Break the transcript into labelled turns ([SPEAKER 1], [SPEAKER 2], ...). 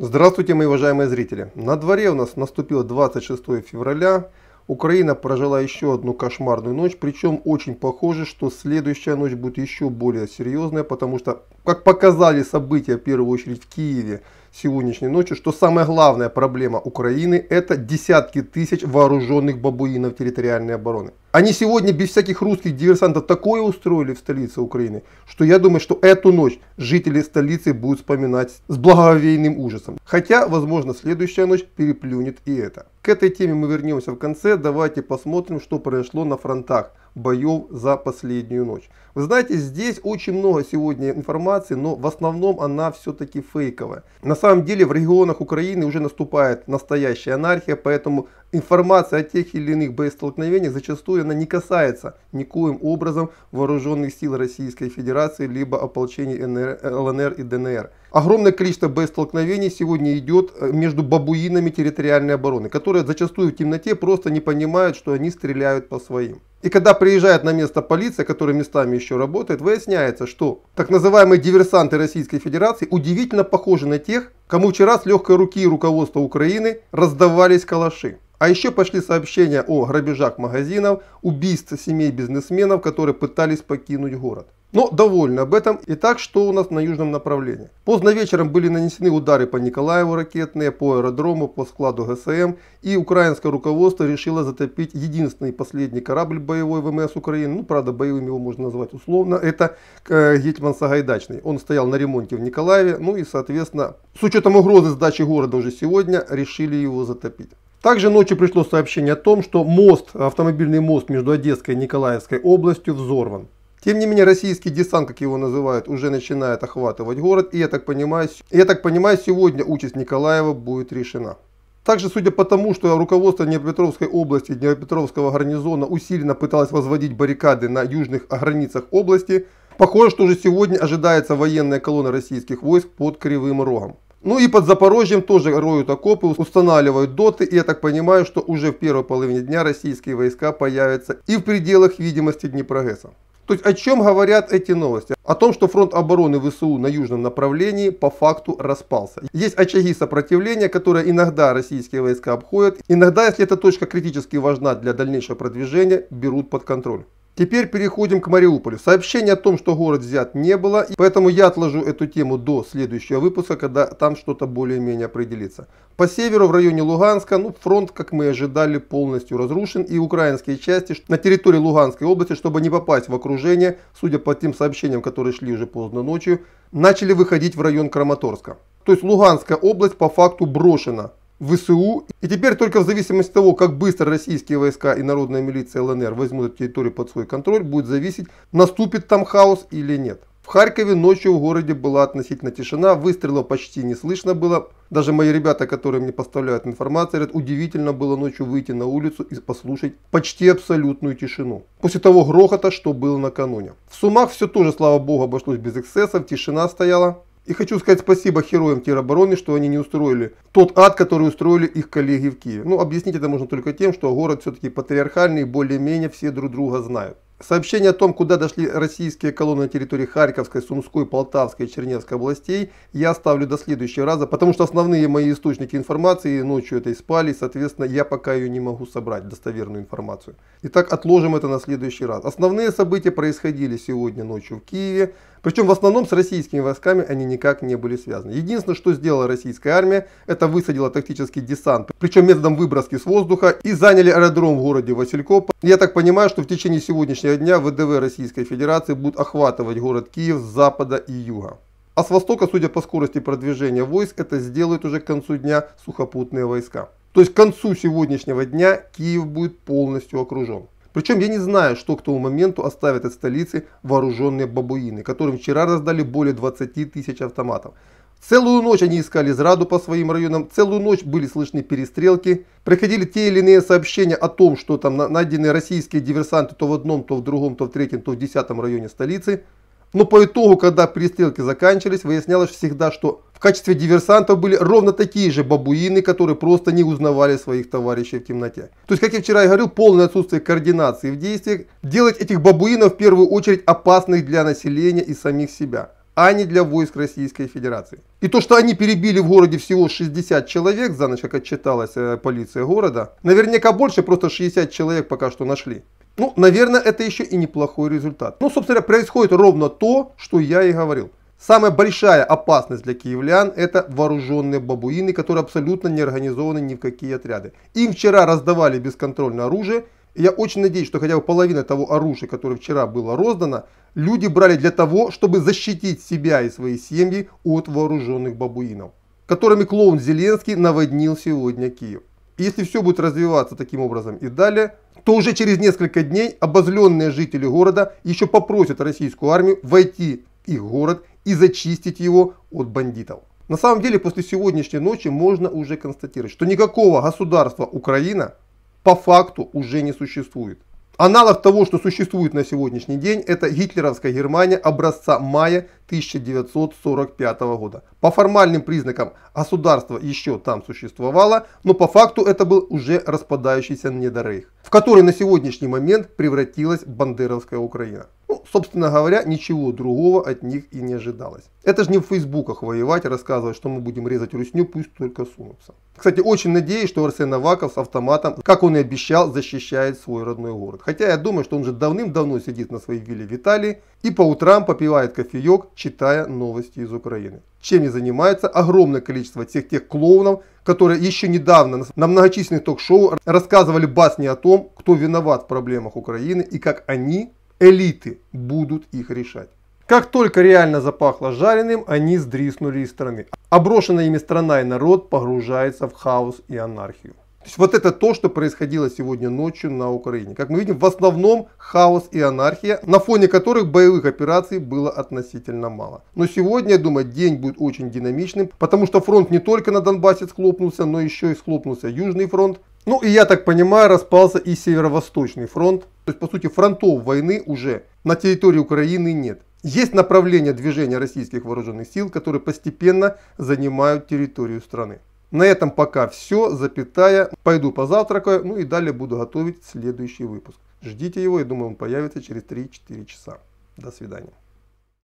[SPEAKER 1] Здравствуйте, мои уважаемые зрители! На дворе у нас наступило 26 февраля. Украина прожила еще одну кошмарную ночь, причем очень похоже, что следующая ночь будет еще более серьезная, потому что, как показали события, в первую очередь в Киеве сегодняшней ночью, что самая главная проблема Украины – это десятки тысяч вооруженных бабуинов территориальной обороны. Они сегодня без всяких русских диверсантов такое устроили в столице Украины, что я думаю, что эту ночь жители столицы будут вспоминать с благовейным ужасом. Хотя, возможно, следующая ночь переплюнет и это. К этой теме мы вернемся в конце. Давайте посмотрим, что произошло на фронтах боев за последнюю ночь. Вы знаете, здесь очень много сегодня информации, но в основном она все-таки фейковая. На самом деле в регионах Украины уже наступает настоящая анархия, поэтому информация о тех или иных боестолкновениях зачастую совершенно не касается никоим образом вооруженных сил Российской Федерации, либо ополчений НР, ЛНР и ДНР. Огромное количество боестолкновений сегодня идет э, между бабуинами территориальной обороны, которые зачастую в темноте просто не понимают, что они стреляют по своим. И когда приезжает на место полиция, которая местами еще работает, выясняется, что так называемые диверсанты Российской Федерации удивительно похожи на тех, кому вчера с легкой руки руководства Украины раздавались калаши. А еще пошли сообщения о грабежах магазинов, убийстве семей бизнесменов, которые пытались покинуть город. Но довольны об этом. Итак, что у нас на южном направлении? Поздно вечером были нанесены удары по Николаеву ракетные, по аэродрому, по складу ГСМ. И украинское руководство решило затопить единственный последний корабль боевой ВМС Украины. Ну, правда, боевым его можно назвать условно. Это э, Гетьман Сагайдачный. Он стоял на ремонте в Николаеве. Ну и, соответственно, с учетом угрозы сдачи города уже сегодня, решили его затопить. Также ночью пришло сообщение о том, что мост, автомобильный мост между Одесской и Николаевской областью взорван. Тем не менее, российский десант, как его называют, уже начинает охватывать город, и я так понимаю, я так понимаю сегодня участь Николаева будет решена. Также, судя по тому, что руководство Днепропетровской области, Днепропетровского гарнизона усиленно пыталось возводить баррикады на южных границах области, похоже, что уже сегодня ожидается военная колонна российских войск под Кривым Рогом. Ну и под Запорожьем тоже роют окопы, устанавливают доты. И я так понимаю, что уже в первой половине дня российские войска появятся и в пределах видимости Днепрогэса. То есть о чем говорят эти новости? О том, что фронт обороны ВСУ на южном направлении по факту распался. Есть очаги сопротивления, которые иногда российские войска обходят. Иногда, если эта точка критически важна для дальнейшего продвижения, берут под контроль. Теперь переходим к Мариуполю. Сообщений о том, что город взят, не было, и поэтому я отложу эту тему до следующего выпуска, когда там что-то более-менее определится. По северу, в районе Луганска, ну, фронт, как мы ожидали, полностью разрушен, и украинские части на территории Луганской области, чтобы не попасть в окружение, судя по тем сообщениям, которые шли уже поздно ночью, начали выходить в район Краматорска. То есть Луганская область по факту брошена ВСУ. И теперь только в зависимости от того, как быстро российские войска и народная милиция ЛНР возьмут эту территорию под свой контроль, будет зависеть, наступит там хаос или нет. В Харькове ночью в городе была относительно тишина, выстрелов почти не слышно было. Даже мои ребята, которые мне поставляют информацию, говорят, удивительно было ночью выйти на улицу и послушать почти абсолютную тишину. После того грохота, что было накануне. В Сумах все тоже, слава богу, обошлось без эксцессов, тишина стояла. И хочу сказать спасибо героям теробороны, что они не устроили тот ад, который устроили их коллеги в Киеве. Ну, объяснить это можно только тем, что город все-таки патриархальный, более-менее все друг друга знают. Сообщение о том, куда дошли российские колонны на территории Харьковской, Сумской, Полтавской и Чернецкой областей, я оставлю до следующего раза, потому что основные мои источники информации ночью этой спали, соответственно, я пока ее не могу собрать, достоверную информацию. Итак, отложим это на следующий раз. Основные события происходили сегодня ночью в Киеве. Причем в основном с российскими войсками они никак не были связаны. Единственное, что сделала российская армия, это высадила тактический десант, причем методом выброски с воздуха и заняли аэродром в городе Васильков. Я так понимаю, что в течение сегодняшнего дня ВДВ Российской Федерации будут охватывать город Киев с запада и юга. А с востока, судя по скорости продвижения войск, это сделают уже к концу дня сухопутные войска. То есть к концу сегодняшнего дня Киев будет полностью окружен. Причем я не знаю, что к тому моменту оставят от столицы вооруженные бабуины, которым вчера раздали более 20 тысяч автоматов. Целую ночь они искали зраду по своим районам, целую ночь были слышны перестрелки, приходили те или иные сообщения о том, что там найдены российские диверсанты то в одном, то в другом, то в третьем, то в десятом районе столицы – но по итогу, когда перестрелки заканчивались, выяснялось всегда, что в качестве диверсантов были ровно такие же бабуины, которые просто не узнавали своих товарищей в темноте. То есть, как я вчера и говорил, полное отсутствие координации в действиях делает этих бабуинов в первую очередь опасных для населения и самих себя а не для войск Российской Федерации. И то, что они перебили в городе всего 60 человек, за ночь, как отчиталась э, полиция города, наверняка больше, просто 60 человек пока что нашли. Ну, наверное, это еще и неплохой результат. Ну, собственно, происходит ровно то, что я и говорил. Самая большая опасность для киевлян – это вооруженные бабуины, которые абсолютно не организованы ни в какие отряды. Им вчера раздавали бесконтрольное оружие, я очень надеюсь, что хотя бы половина того оружия, которое вчера было роздано, люди брали для того, чтобы защитить себя и свои семьи от вооруженных бабуинов, которыми клоун Зеленский наводнил сегодня Киев если все будет развиваться таким образом и далее, то уже через несколько дней обозленные жители города еще попросят российскую армию войти в их город и зачистить его от бандитов. На самом деле после сегодняшней ночи можно уже констатировать, что никакого государства Украина по факту уже не существует. Аналог того, что существует на сегодняшний день, это гитлеровская Германия образца мая 1945 года. По формальным признакам государство еще там существовало, но по факту это был уже распадающийся недорейх, в который на сегодняшний момент превратилась бандеровская Украина. Собственно говоря, ничего другого от них и не ожидалось. Это же не в фейсбуках воевать, рассказывать, что мы будем резать русню, пусть только сунутся. Кстати, очень надеюсь, что Арсен Аваков с автоматом, как он и обещал, защищает свой родной город. Хотя я думаю, что он же давным-давно сидит на своей вилле в и по утрам попивает кофеек, читая новости из Украины. Чем не занимается огромное количество всех тех клоунов, которые еще недавно на многочисленных ток-шоу рассказывали басни о том, кто виноват в проблемах Украины и как они элиты будут их решать. Как только реально запахло жареным, они сдриснули из страны. Оброшенная ими страна и народ погружается в хаос и анархию. То есть вот это то, что происходило сегодня ночью на Украине. Как мы видим, в основном хаос и анархия, на фоне которых боевых операций было относительно мало. Но сегодня, я думаю, день будет очень динамичным, потому что фронт не только на Донбассе схлопнулся, но еще и схлопнулся Южный фронт. Ну и я так понимаю, распался и Северо-Восточный фронт. То есть, по сути, фронтов войны уже на территории Украины нет. Есть направление движения российских вооруженных сил, которые постепенно занимают территорию страны. На этом пока все, запятая, пойду позавтракаю, ну и далее буду готовить следующий выпуск. Ждите его, я думаю, он появится через 3-4 часа. До свидания.